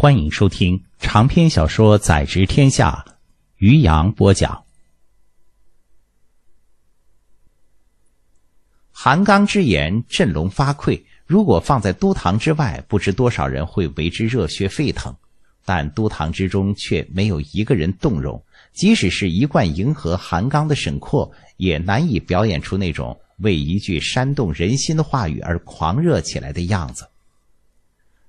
欢迎收听长篇小说《宰执天下》，于洋播讲。韩刚之言振聋发聩，如果放在都堂之外，不知多少人会为之热血沸腾；但都堂之中却没有一个人动容。即使是一贯迎合韩刚的沈括，也难以表演出那种为一句煽动人心的话语而狂热起来的样子。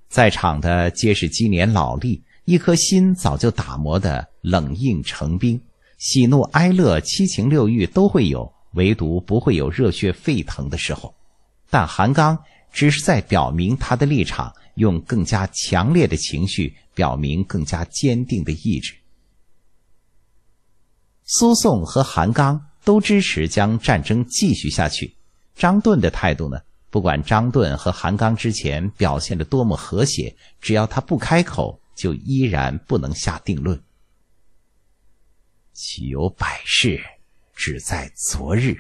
在场的皆是积年老力，一颗心早就打磨得冷硬成冰，喜怒哀乐七情六欲都会有，唯独不会有热血沸腾的时候。但韩刚只是在表明他的立场，用更加强烈的情绪表明更加坚定的意志。苏颂和韩刚都支持将战争继续下去，张顿的态度呢？不管张顿和韩刚之前表现的多么和谐，只要他不开口，就依然不能下定论。岂有百事，只在昨日？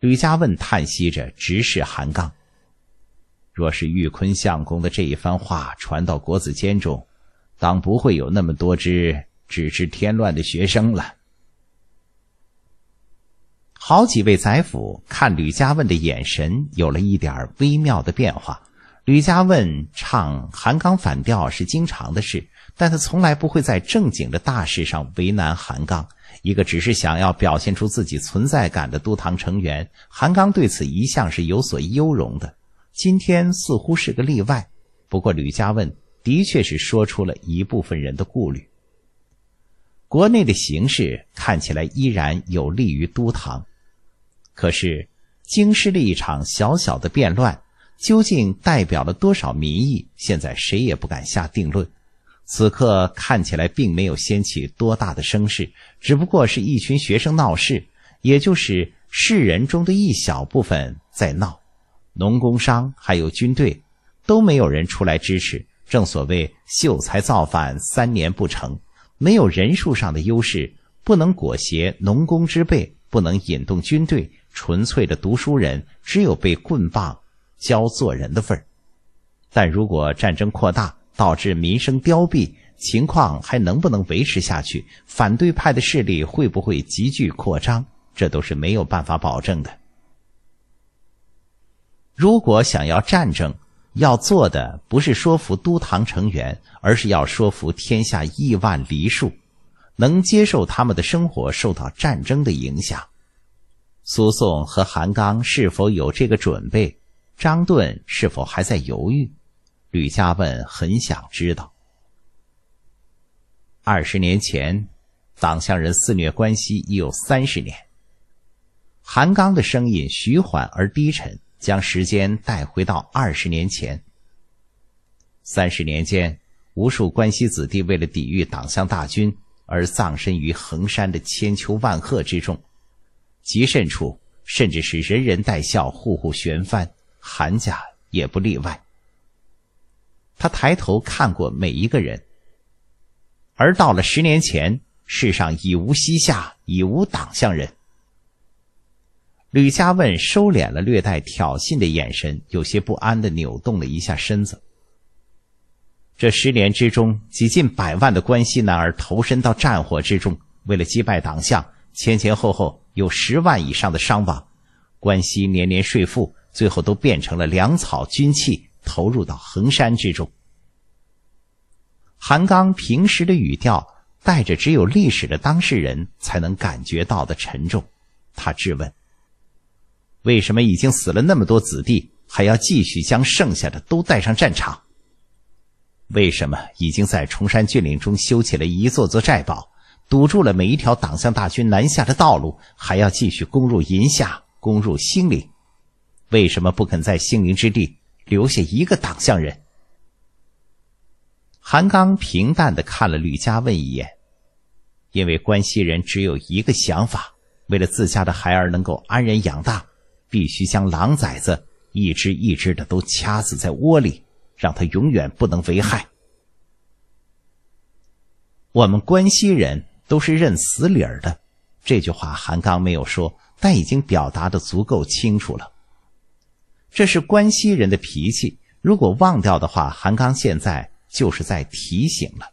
吕嘉问叹息着，直视韩刚。若是玉坤相公的这一番话传到国子监中，当不会有那么多只只知添乱的学生了。好几位宰辅看吕家问的眼神有了一点微妙的变化。吕家问唱韩刚反调是经常的事，但他从来不会在正经的大事上为难韩刚。一个只是想要表现出自己存在感的都堂成员，韩刚对此一向是有所优容的。今天似乎是个例外。不过吕家问的确是说出了一部分人的顾虑。国内的形势看起来依然有利于都堂。可是，京师的一场小小的变乱，究竟代表了多少民意？现在谁也不敢下定论。此刻看起来并没有掀起多大的声势，只不过是一群学生闹事，也就是世人中的一小部分在闹。农工商还有军队，都没有人出来支持。正所谓“秀才造反，三年不成”，没有人数上的优势，不能裹挟农工之辈。不能引动军队，纯粹的读书人只有被棍棒教做人的份儿。但如果战争扩大，导致民生凋敝，情况还能不能维持下去？反对派的势力会不会急剧扩张？这都是没有办法保证的。如果想要战争，要做的不是说服都堂成员，而是要说服天下亿万梨树。能接受他们的生活受到战争的影响？苏颂和韩刚是否有这个准备？张顿是否还在犹豫？吕家问很想知道。二十年前，党项人肆虐关西已有三十年。韩刚的声音徐缓而低沉，将时间带回到二十年前。三十年间，无数关西子弟为了抵御党项大军。而葬身于衡山的千秋万壑之中，极甚处甚至是人人带孝、户户悬幡，韩家也不例外。他抬头看过每一个人，而到了十年前，世上已无膝下，已无党项人。吕家问收敛了略带挑衅的眼神，有些不安的扭动了一下身子。这十年之中，几近百万的关西男儿投身到战火之中，为了击败党项，前前后后有十万以上的伤亡。关西年年税赋，最后都变成了粮草军器，投入到衡山之中。韩刚平时的语调带着只有历史的当事人才能感觉到的沉重，他质问：“为什么已经死了那么多子弟，还要继续将剩下的都带上战场？”为什么已经在崇山峻岭中修起了一座座寨堡，堵住了每一条党项大军南下的道路，还要继续攻入银夏、攻入兴林，为什么不肯在兴林之地留下一个党项人？韩刚平淡的看了吕家问一眼，因为关西人只有一个想法：为了自家的孩儿能够安然养大，必须将狼崽子一只一只的都掐死在窝里。让他永远不能为害。我们关西人都是认死理儿的，这句话韩刚没有说，但已经表达的足够清楚了。这是关西人的脾气，如果忘掉的话，韩刚现在就是在提醒了。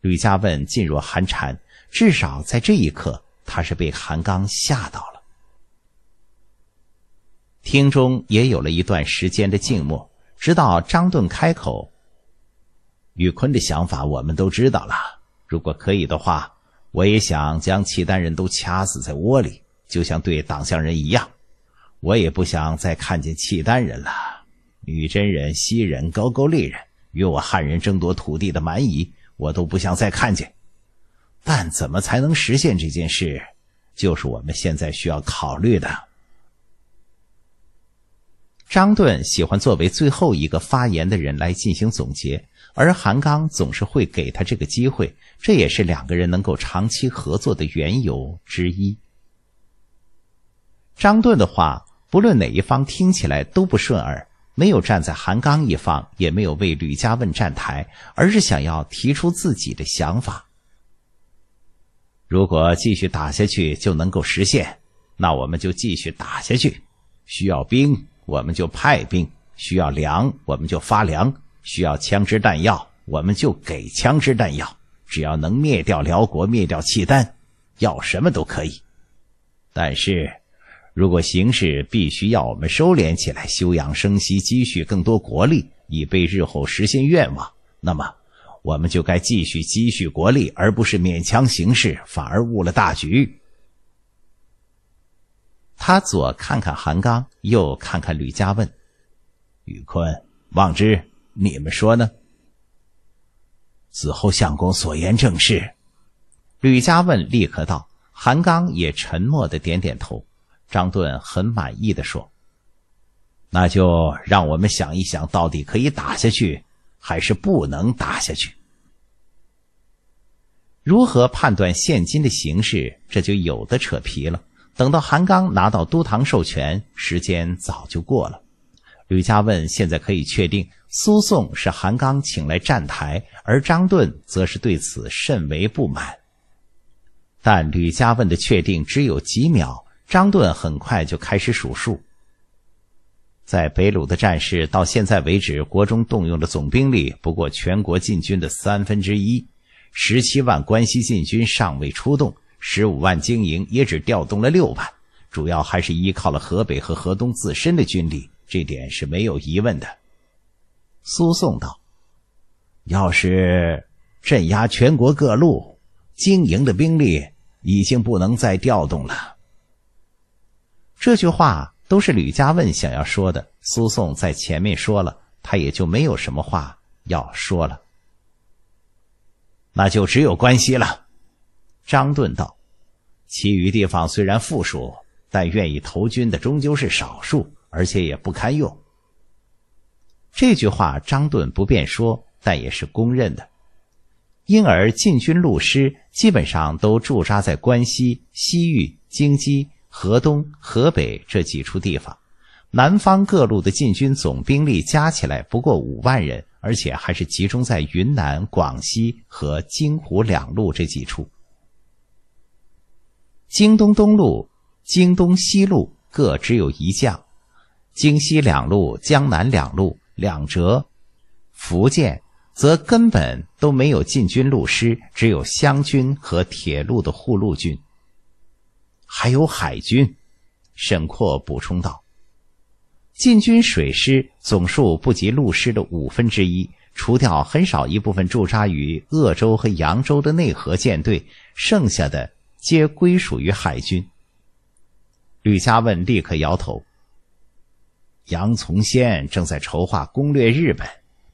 吕家问噤若寒蝉，至少在这一刻，他是被韩刚吓到了。厅中也有了一段时间的静默。直到张盾开口，宇坤的想法我们都知道了。如果可以的话，我也想将契丹人都掐死在窝里，就像对党项人一样。我也不想再看见契丹人了，女真人、西人、高句丽人与我汉人争夺土地的蛮夷，我都不想再看见。但怎么才能实现这件事，就是我们现在需要考虑的。张顿喜欢作为最后一个发言的人来进行总结，而韩刚总是会给他这个机会，这也是两个人能够长期合作的缘由之一。张顿的话，不论哪一方听起来都不顺耳，没有站在韩刚一方，也没有为吕家问站台，而是想要提出自己的想法。如果继续打下去就能够实现，那我们就继续打下去，需要兵。我们就派兵，需要粮我们就发粮，需要枪支弹药我们就给枪支弹药。只要能灭掉辽国、灭掉契丹，要什么都可以。但是，如果形势必须要我们收敛起来、休养生息、积蓄更多国力，以备日后实现愿望，那么我们就该继续积蓄国力，而不是勉强行事，反而误了大局。他左看看韩刚，右看看吕嘉，问：“宇坤、望之，你们说呢？”子厚相公所言正是。吕嘉问，立刻道。韩刚也沉默的点点头。张顿很满意的说：“那就让我们想一想，到底可以打下去，还是不能打下去？如何判断现今的形势？这就有的扯皮了。”等到韩刚拿到都堂授权，时间早就过了。吕嘉问现在可以确定，苏颂是韩刚请来站台，而张盾则是对此甚为不满。但吕嘉问的确定只有几秒，张盾很快就开始数数。在北鲁的战事到现在为止，国中动用的总兵力不过全国禁军的三分之一，十七万关西禁军尚未出动。十五万精营也只调动了六万，主要还是依靠了河北和河东自身的军力，这点是没有疑问的。苏颂道：“要是镇压全国各路经营的兵力，已经不能再调动了。”这句话都是吕家问想要说的。苏颂在前面说了，他也就没有什么话要说了。那就只有关西了。张顿道：“其余地方虽然富庶，但愿意投军的终究是少数，而且也不堪用。”这句话张顿不便说，但也是公认的。因而禁军路师基本上都驻扎在关西、西域、京畿、河东、河北这几处地方。南方各路的禁军总兵力加起来不过五万人，而且还是集中在云南、广西和京湖两路这几处。京东东路、京东西路各只有一将，京西两路、江南两路两折，福建则根本都没有禁军路师，只有湘军和铁路的护路军。还有海军，沈括补充道：“禁军水师总数不及陆师的五分之一，除掉很少一部分驻扎于鄂州和扬州的内河舰队，剩下的。”皆归属于海军。吕嘉问立刻摇头。杨从先正在筹划攻略日本，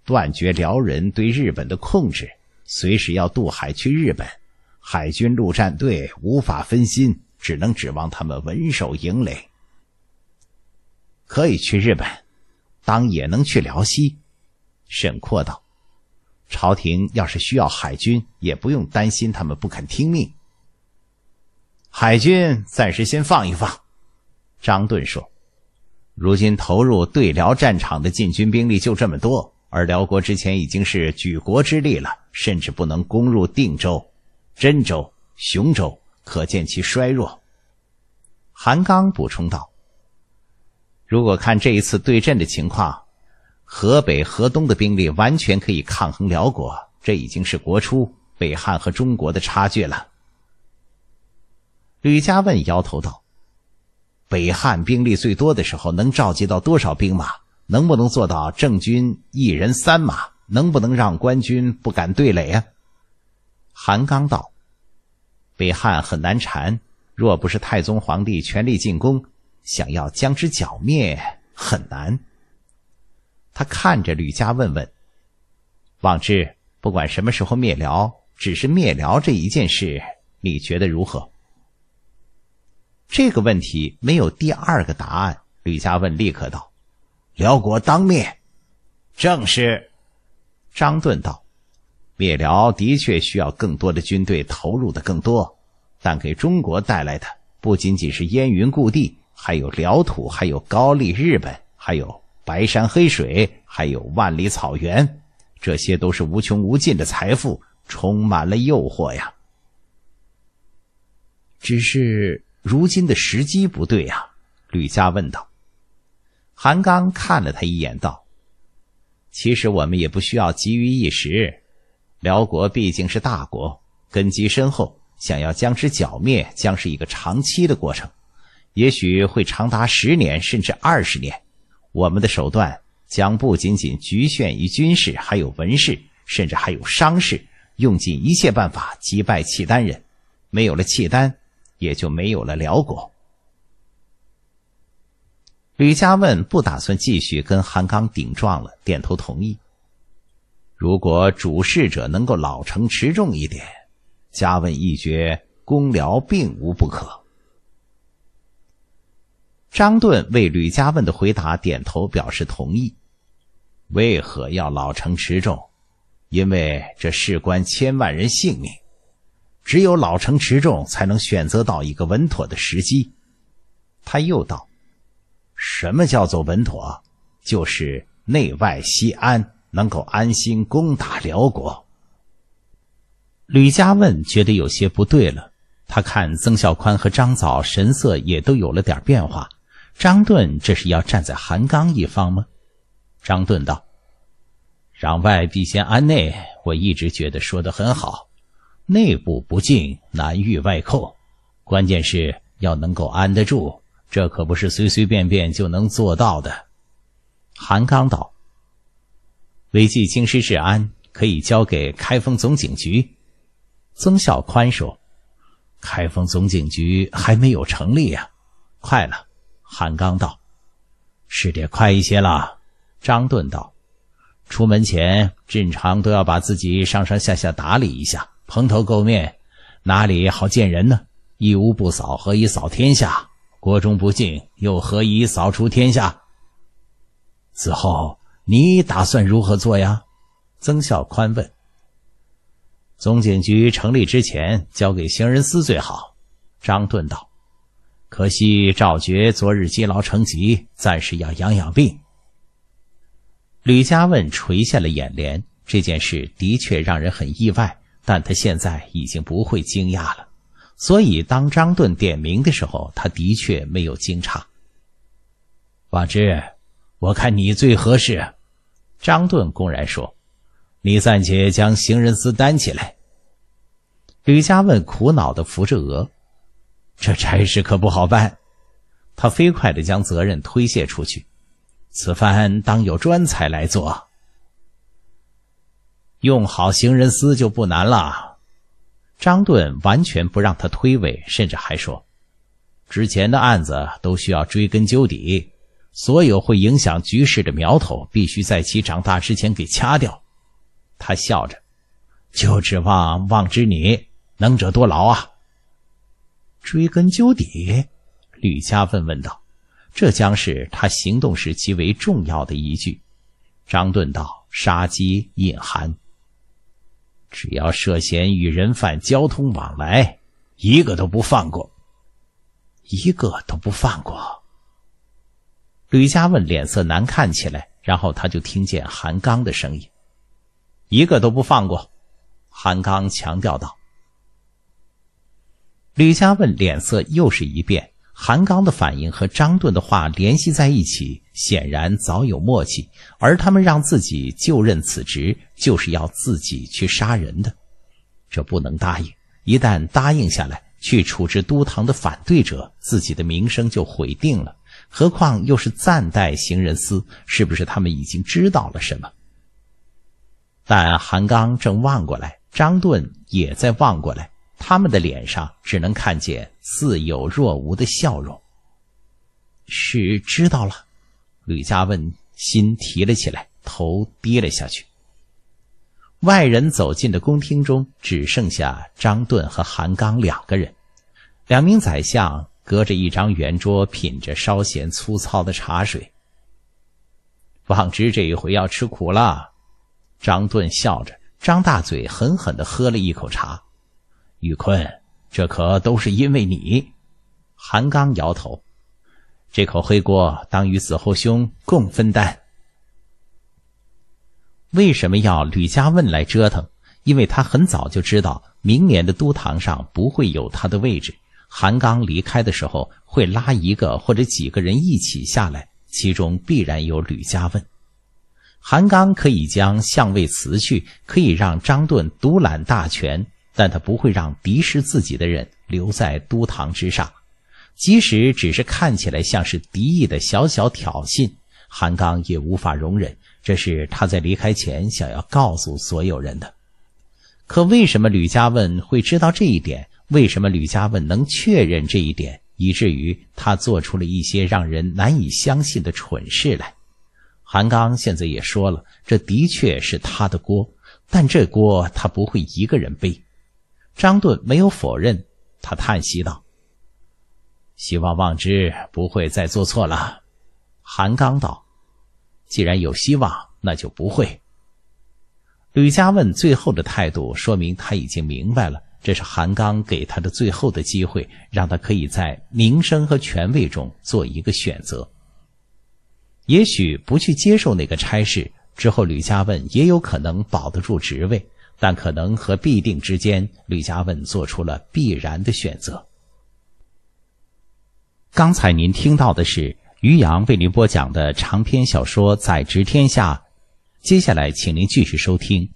断绝辽人对日本的控制，随时要渡海去日本，海军陆战队无法分心，只能指望他们稳守营垒。可以去日本，当也能去辽西。沈括道：“朝廷要是需要海军，也不用担心他们不肯听命。”海军暂时先放一放，张顿说：“如今投入对辽战场的禁军兵力就这么多，而辽国之前已经是举国之力了，甚至不能攻入定州、真州、雄州，可见其衰弱。”韩刚补充道：“如果看这一次对阵的情况，河北、河东的兵力完全可以抗衡辽国，这已经是国初北汉和中国的差距了。”吕嘉问摇头道：“北汉兵力最多的时候，能召集到多少兵马？能不能做到郑军一人三马？能不能让官军不敢对垒啊？”韩刚道：“北汉很难缠，若不是太宗皇帝全力进攻，想要将之剿灭很难。”他看着吕嘉问问：“往之，不管什么时候灭辽，只是灭辽这一件事，你觉得如何？”这个问题没有第二个答案。吕家问立刻道：“辽国当灭。”正是。张顿道：“灭辽的确需要更多的军队，投入的更多。但给中国带来的不仅仅是燕云故地，还有辽土，还有高丽、日本，还有白山黑水，还有万里草原。这些都是无穷无尽的财富，充满了诱惑呀。只是。”如今的时机不对啊，吕家问道。韩刚看了他一眼，道：“其实我们也不需要急于一时。辽国毕竟是大国，根基深厚，想要将之剿灭，将是一个长期的过程，也许会长达十年甚至二十年。我们的手段将不仅仅局限于军事，还有文事，甚至还有商事，用尽一切办法击败契丹人。没有了契丹。”也就没有了辽国。吕嘉问不打算继续跟韩刚顶撞了，点头同意。如果主事者能够老成持重一点，嘉问一绝，公辽并无不可。张盾为吕嘉问的回答点头表示同意。为何要老成持重？因为这事关千万人性命。只有老成持重，才能选择到一个稳妥的时机。他又道：“什么叫做稳妥？就是内外西安能够安心攻打辽国。”吕嘉问觉得有些不对了，他看曾孝宽和张枣神色也都有了点变化。张盾这是要站在韩刚一方吗？张盾道：“攘外必先安内，我一直觉得说得很好。”内部不净，难御外寇。关键是要能够安得住，这可不是随随便便就能做到的。韩刚道：“违纪京师治安，可以交给开封总警局。”曾孝宽说：“开封总警局还没有成立呀。”“快了。”韩刚道：“是得快一些了。”张顿道：“出门前，正常都要把自己上上下下打理一下。”蓬头垢面，哪里好见人呢？一屋不扫，何以扫天下？锅中不净，又何以扫除天下？此后你打算如何做呀？曾孝宽问。总警局成立之前，交给刑人司最好。张顿道：“可惜赵觉昨日积劳成疾，暂时要养养病。”吕家问垂下了眼帘，这件事的确让人很意外。但他现在已经不会惊讶了，所以当张顿点名的时候，他的确没有惊诧。王之，我看你最合适。”张顿公然说，“你暂且将行人司担起来。”吕家问苦恼的扶着额，这差事可不好办。他飞快的将责任推卸出去，此番当有专才来做。用好行人司就不难了，张顿完全不让他推诿，甚至还说：“之前的案子都需要追根究底，所有会影响局势的苗头必须在其长大之前给掐掉。”他笑着：“就指望望之你能者多劳啊。”追根究底，吕嘉问问道：“这将是他行动时极为重要的依据。”张顿道：“杀鸡引寒。”只要涉嫌与人贩交通往来，一个都不放过，一个都不放过。吕家问脸色难看起来，然后他就听见韩刚的声音：“一个都不放过。”韩刚强调道。吕家问脸色又是一变。韩刚的反应和张顿的话联系在一起，显然早有默契。而他们让自己就任此职，就是要自己去杀人的，这不能答应。一旦答应下来，去处置都堂的反对者，自己的名声就毁定了。何况又是暂代行人司，是不是他们已经知道了什么？但韩刚正望过来，张顿也在望过来。他们的脸上只能看见似有若无的笑容。是知道了，吕家问，心提了起来，头低了下去。外人走进的宫厅中，只剩下张顿和韩刚两个人。两名宰相隔着一张圆桌，品着稍显粗糙的茶水。望之这一回要吃苦了，张顿笑着，张大嘴，狠狠的喝了一口茶。宇坤，这可都是因为你。韩刚摇头，这口黑锅当与子厚兄共分担。为什么要吕家问来折腾？因为他很早就知道明年的都堂上不会有他的位置。韩刚离开的时候会拉一个或者几个人一起下来，其中必然有吕家问。韩刚可以将相位辞去，可以让张顿独揽大权。但他不会让敌视自己的人留在都堂之上，即使只是看起来像是敌意的小小挑衅，韩刚也无法容忍。这是他在离开前想要告诉所有人的。可为什么吕家问会知道这一点？为什么吕家问能确认这一点，以至于他做出了一些让人难以相信的蠢事来？韩刚现在也说了，这的确是他的锅，但这锅他不会一个人背。张顿没有否认，他叹息道：“希望望之不会再做错了。”韩刚道：“既然有希望，那就不会。”吕家问最后的态度，说明他已经明白了，这是韩刚给他的最后的机会，让他可以在名声和权位中做一个选择。也许不去接受那个差事之后，吕家问也有可能保得住职位。但可能和必定之间，吕嘉问做出了必然的选择。刚才您听到的是于洋为您播讲的长篇小说《宰执天下》，接下来请您继续收听。